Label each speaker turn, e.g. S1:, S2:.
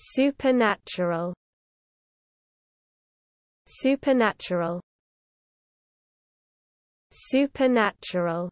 S1: Supernatural Supernatural Supernatural